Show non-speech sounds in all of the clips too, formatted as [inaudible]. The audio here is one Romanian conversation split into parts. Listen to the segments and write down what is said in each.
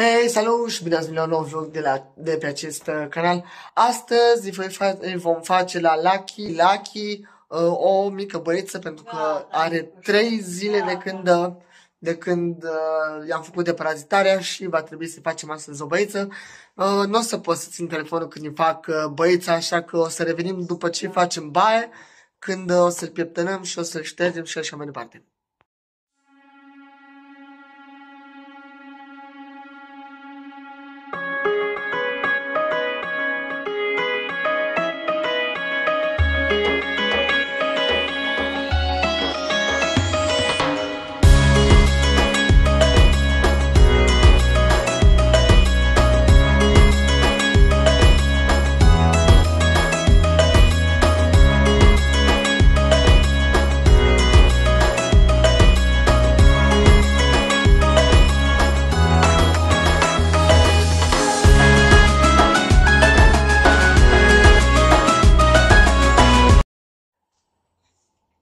Hei, salut și bine ați venit la un nou vlog de, la, de pe acest uh, canal. Astăzi voi îi vom face la Lucky, Lucky uh, o mică băieță pentru că are 3 zile de da. când, uh, de când uh, i-am făcut deparazitarea și va trebui să facem astăzi o băieță. Uh, nu o să pot să țin telefonul când îi fac uh, băieța, așa că o să revenim după ce da. facem baie, când uh, o să-l pieptănăm și o să-l ștergem și așa mai departe.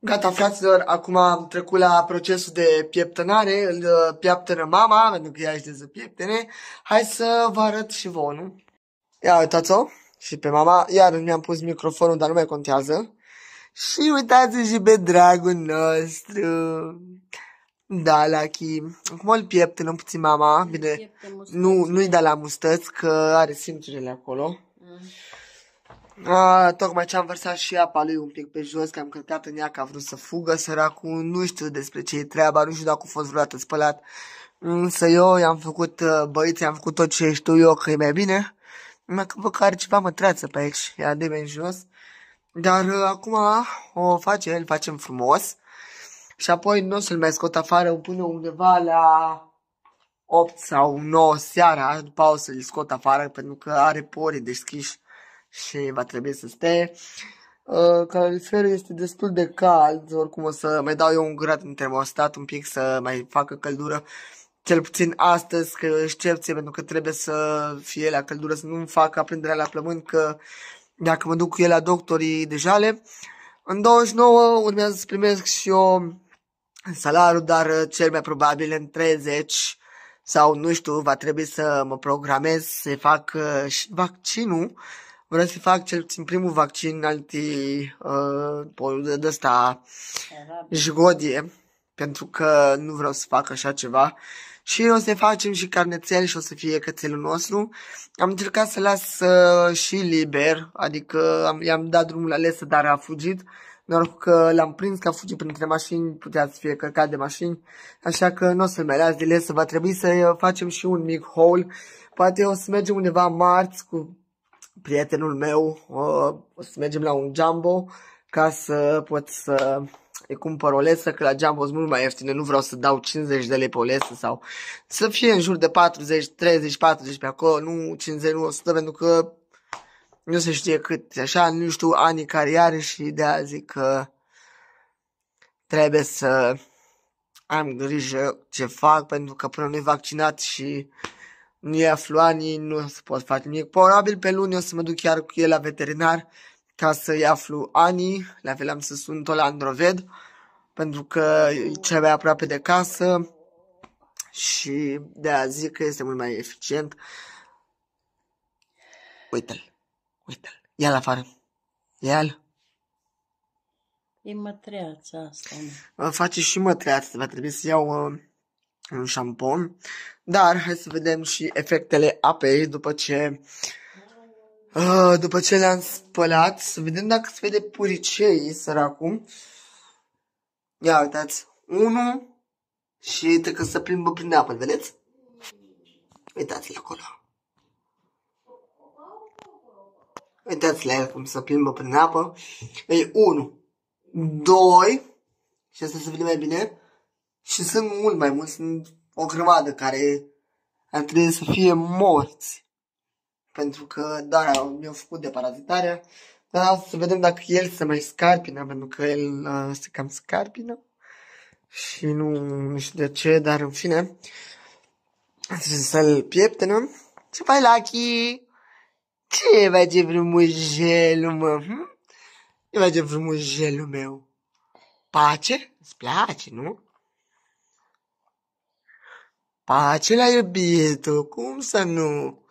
Gata, fraților, acum am trecut la procesul de pieptănare, îl uh, pieptănă mama, pentru că ea își de pieptene. Hai să vă arăt și vouă, nu? Ia uitați-o și pe mama, iar nu mi-am pus microfonul, dar nu mai contează. Și uitați și pe dragul nostru. Da, chi. Acum îl pieptănă puțin mama, bine, nu, nu-i da la mustăți, că are simțurile acolo. Mm. A, tocmai ce am vărsat și apa lui un pic pe jos, că am călcat în ea, că a vrut să fugă, săracul, nu știu despre ce e treaba, nu știu dacă a fost vreodată spălat. Însă eu i-am făcut uh, băiți, am făcut tot ce știu eu că e mai bine. Numai că văd că are ceva mătreață pe aici ea de în jos. Dar uh, acum o face, îl facem frumos. Și apoi nu o să-l mai scot afară, o pune undeva la 8 sau 9 seara, după o să-l scot afară pentru că are porii deschiși și va trebui să stea. Uh, caloriferul este destul de cald, oricum o să mai dau eu un grad în termostat un pic să mai facă căldură, cel puțin astăzi, că excepție, pentru că trebuie să fie la căldură, să nu-mi fac aprinderea la plămâni, că dacă mă duc cu el la doctorii de jale. În 29 urmează să primesc și eu salariul, dar cel mai probabil în 30 sau nu știu, va trebui să mă programez să fac uh, vaccinul vreau să fac cel puțin primul vaccin anti uh, de ăsta jgodie, pentru că nu vreau să fac așa ceva. Și o să facem și carnețel și o să fie cățelul nostru. Am încercat să las uh, și liber, adică am, i-am dat drumul la lesă, dar a fugit. Noroc că l-am prins că a fugit printre mașini, putea să fie călcat de mașini, așa că nu o să-l mai las de lesă. Va trebui să uh, facem și un mic haul. Poate o să mergem undeva marți cu prietenul meu, o să mergem la un Jumbo ca să pot să îi cumpăr o lesă, că la Jumbo sunt mult mai ieftine, nu vreau să dau 50 de lei pe o lesă sau să fie în jur de 40, 30, 40 pe acolo, nu 50, nu 100, pentru că nu se știe cât, așa, nu știu anii care are și de a zic că trebuie să am grijă ce fac pentru că până nu e vaccinat și nu e afluanii, nu se pot face nimic. Probabil pe luni o să mă duc chiar cu el la veterinar ca să-i aflu anii, la fel am să sun tot la Androved, pentru că e cel mai aproape de casă și de a zic că este mult mai eficient. Uite-l, uite-l, ia-l afară, ia-l. E mătreața asta. Mă. Face și mătreața, va trebui să iau... Uh, un șampon, dar hai să vedem și efectele apei după ce uh, după ce le-am spălat, să vedem dacă se vede puricei săracul. Ia uitați, unul și uite că se plimbă prin apă, vedeți? Uitați-l acolo. Uitați la el cum se plimbă prin apă. E 1, 2 și asta se vede mai bine. Și sunt mult mai mulți, sunt o grămadă care ar trebui să fie morți. Pentru că, da, mi-au făcut de parazitarea, dar să vedem dacă el se mai scarpină, pentru că el uh, se cam scarpină. Și nu, nu știu de ce, dar în fine, trebuie să-l pieptenăm. Ce faci, Lucky? Ce face frumuselul, mă? Hm? Ce face frumuselul meu? Pace? Îți place, nu? Acela iubitul, cum să nu?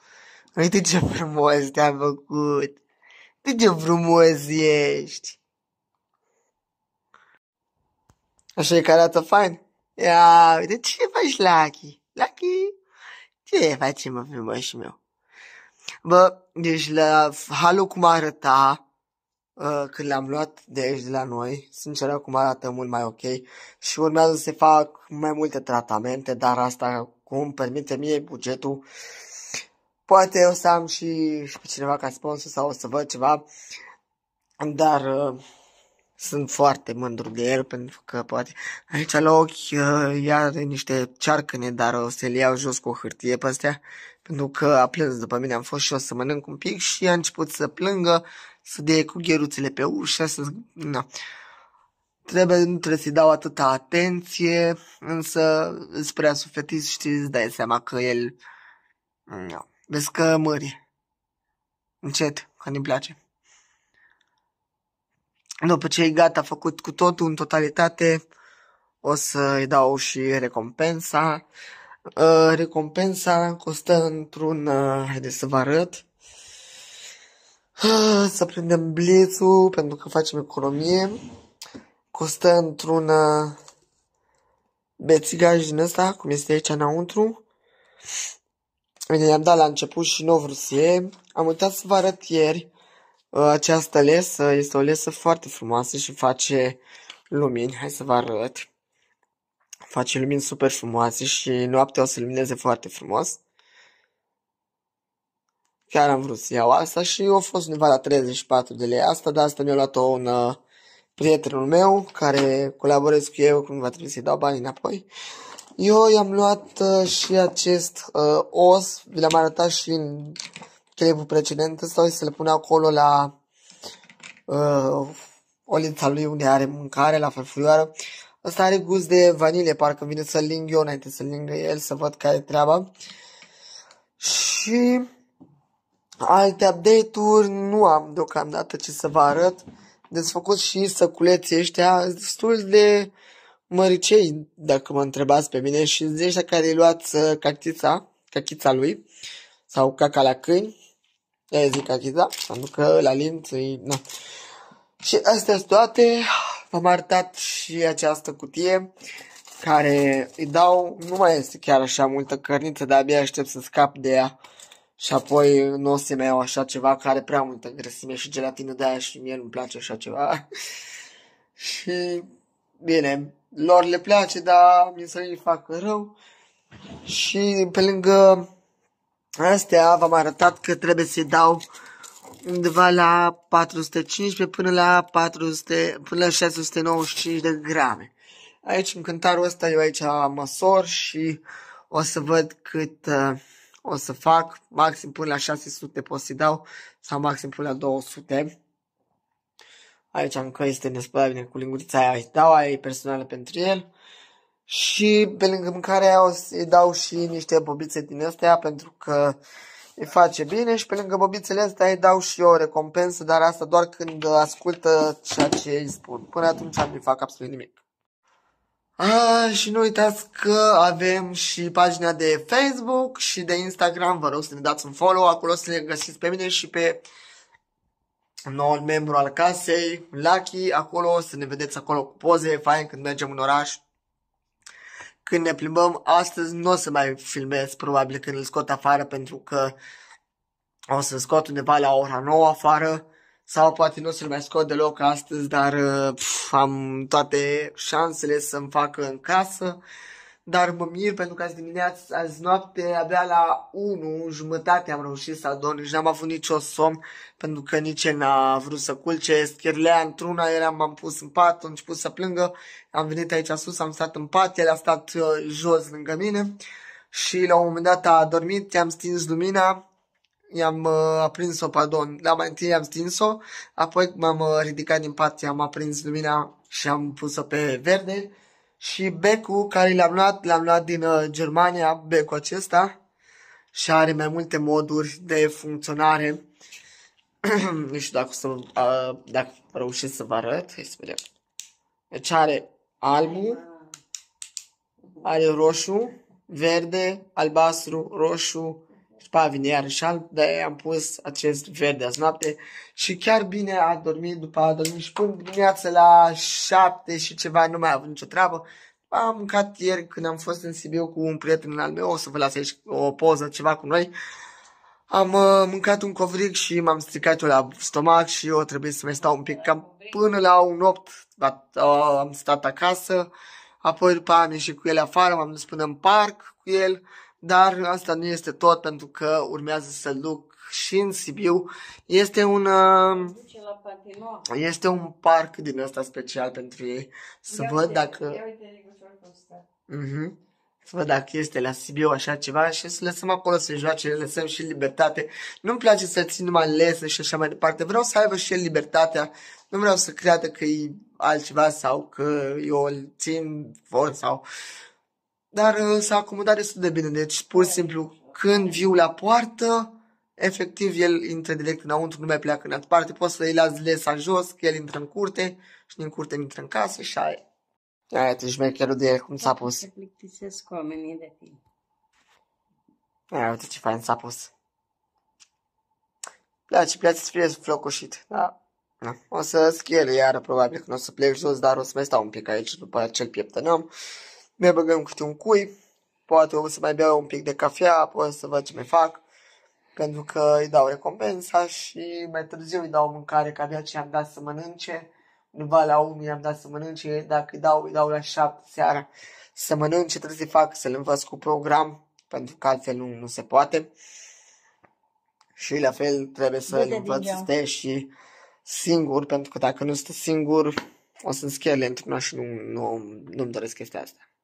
Uite ce frumos te-am făcut! Uite ce frumos ești! Așa e că arată fain. Ia, uite ce faci, Lucky? Lucky, ce faci, mă, și meu? Bă, deci la halul cum arăta, Uh, când le-am luat de aici de la noi, sincer acum arată mult mai ok și urmează să fac mai multe tratamente, dar asta cum permite mie bugetul, poate o să am și, și pe cineva ca sponsor sau o să văd ceva, dar uh, sunt foarte mândru de el pentru că poate aici la ochi uh, are niște cearcăne, dar o să le iau jos cu o hârtie pe astea, pentru că a plâns după mine, am fost și o să mănânc un pic și a început să plângă să dea cu gheruțele pe ușă, să... Na. Trebuie, nu trebuie să-i dau atâta atenție, însă îți prea sufletist și îți dai seama că el... Na. Vezi că mări. Încet, că nu-i place. După ce e gata, făcut cu totul în totalitate, o să-i dau și recompensa. Uh, recompensa costă într-un, uh, haideți să vă arăt, Ah, să prindem blitzul pentru că facem economie. Costă într-un ah, bețigaj din ăsta, cum este aici înăuntru. Bine, i-am dat la început și nu vreau să Am uitat să vă arăt ieri ah, această lesă. Este o lesă foarte frumoasă și face lumini. Hai să vă arăt. Face lumini super frumoase și noaptea o să lumineze foarte frumos. Chiar am vrut să iau asta și a fost undeva la 34 de lei asta, dar asta mi-a luat-o un uh, prietenul meu, care colaborez cu eu, cum va trebui să-i dau banii înapoi. Eu i-am luat uh, și acest uh, os, vi l-am arătat și în clipul precedent, o să le pun acolo la uh, olința lui unde are mâncare, la farfurioară. Asta are gust de vanilie, parcă vine să-l ling eu înainte să-l ling el, să văd care e treaba. Și Alte update-uri nu am deocamdată ce să vă arăt. Deci făcut și săculeții ăștia destul de măricei, dacă mă întrebați pe mine, și de ăștia care îi luați uh, cachița, cachița lui, sau caca la câini, de zic cachița, pentru că la lint e... Na. Și astea sunt toate, v-am arătat și această cutie care îi dau, nu mai este chiar așa multă cărniță, dar abia aștept să scap de ea. Și apoi nu o să mai iau așa ceva care prea multă grăsime și gelatină de aia și mie nu-mi place așa ceva. [laughs] și bine, lor le place, dar mi să îi fac rău. Și pe lângă astea v-am arătat că trebuie să-i dau undeva la 415 până la 400, până la 695 de grame. Aici, în cântarul ăsta, eu aici măsor și o să văd cât uh, o să fac, maxim până la 600 pot să dau sau maxim până la 200. Aici încă este nespălat bine cu lingurița aia, îi dau, aia e personală pentru el. Și pe lângă mâncarea o să-i dau și niște bobițe din astea pentru că îi face bine și pe lângă bobițele astea îi dau și eu o recompensă, dar asta doar când ascultă ceea ce îi spun. Până atunci nu fac absolut nimic. A, și nu uitați că avem și pagina de Facebook și de Instagram. Vă rog să ne dați un follow. Acolo să ne găsiți pe mine și pe noul membru al casei, Lucky. Acolo să ne vedeți acolo cu poze, fain când mergem în oraș. Când ne plimbăm, astăzi nu o să mai filmez, probabil când îl scot afară, pentru că o să scot undeva la ora 9 afară sau poate nu o să-l mai scot deloc astăzi, dar uh, pf, am toate șansele să-mi facă în casă. Dar mă mir pentru că azi dimineață, azi noapte, abia la 1 jumătate am reușit să adorm, nici n-am avut nicio somn, pentru că nici n-a vrut să culce, schirlea într-una, eram, m-am pus în pat, am început să plângă, am venit aici sus, am stat în pat, el a stat uh, jos lângă mine și la un moment dat a adormit, i-am stins lumina, i-am uh, aprins-o, pardon, la da, mai întâi am stins-o, apoi m-am uh, ridicat din pat, am aprins lumina și am pus-o pe verde și becul care l-am luat, l-am luat din uh, Germania, becul acesta și are mai multe moduri de funcționare. [clears throat] nu știu dacă, să, uh, dacă reușesc să vă arăt, hai să vedem. Deci are albul, are roșu, verde, albastru, roșu, după aia vine iarăși alb, de aia am pus acest verde azi noapte și chiar bine a dormit, după a dormit și până dimineața la 7 și ceva, nu mai avut nicio treabă. Am mâncat ieri când am fost în Sibiu cu un prieten al meu, o să vă las aici o poză, ceva cu noi. Am uh, mâncat un covric și m-am stricat eu la stomac și eu trebuie să mai stau un pic, cam până la un 8 da, uh, am stat acasă. Apoi după am ieșit cu el afară, m-am dus până în parc cu el dar asta nu este tot pentru că urmează să duc și în Sibiu. Este un, um, este un parc din ăsta special pentru ei. Să ia văd uite, dacă... Ia uite, uh-huh. Să văd dacă este la Sibiu așa ceva și să lăsăm acolo să joace, lăsăm și libertate. Nu-mi place să țin numai lesă și așa mai departe. Vreau să aibă și el libertatea. Nu vreau să creadă că e altceva sau că eu îl țin fort sau dar uh, s-a acomodat destul de bine. Deci, pur și simplu, când viu la poartă, efectiv el intră direct înăuntru, nu mai pleacă în altă parte. Poți să-i las lesa jos, că el intră în curte și din curte intră în casă și aia. Aia este șmecherul de cum s-a pus. Se plictisesc oamenii de tine. Aia, uite ce fain s-a pus. Da, ce place să fie flocoșit. Da. da. O să schiere iară, probabil, că nu o să plec jos, dar o să mai stau un pic aici după acel pieptănăm ne băgăm câte un cui, poate o să mai beau un pic de cafea, apoi o să văd ce mai fac, pentru că îi dau recompensa și mai târziu îi dau mâncare, că abia ce am dat să mănânce, undeva la 1 i-am dat să mănânce, dacă îi dau, îi dau la 7 seara să mănânce, trebuie să fac să-l învăț cu program, pentru că altfel nu, nu se poate. Și la fel trebuie să-l învăț să stea și singur, pentru că dacă nu stă singur, o să-mi schele într-una și nu, nu, nu-mi doresc chestia asta.